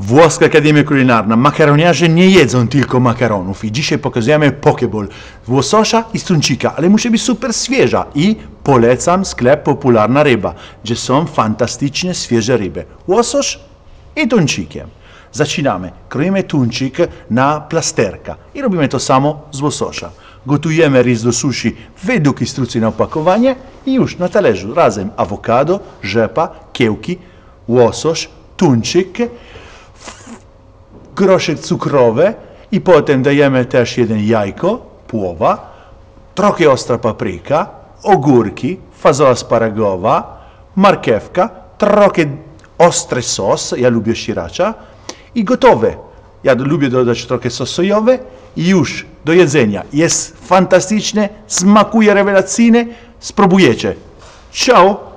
Włoska Akademia Kulinarna. Makaroniarze nie jedzą tylko makaronów i dzisiaj pokazujemy pokeball z i stuncika, ale musi być super świeża i polecam sklep Popularna Ryba, gdzie są fantastyczne świeże ryby. Łososz i tuncikiem. Zaczynamy. Kroimy tuncik na plasterka i robimy to samo z łososza. Gotujemy ryż do sushi według instrukcji na opakowanie i już na talerzu razem awokado, rzepa, kiełki, łososz, tuncik groszek cukrowy i potem dajemy też jeden jajko, płowa, trochę ostra papryka, ogórki, fazola spargowa, marchewka, trochę ostry sos, ja lubię siracza i gotowe. Ja lubię dodać trochę sos sojowy i już do jedzenia. Jest fantastyczne, smakuje rewelacyjnie, spróbujecie. Ciao!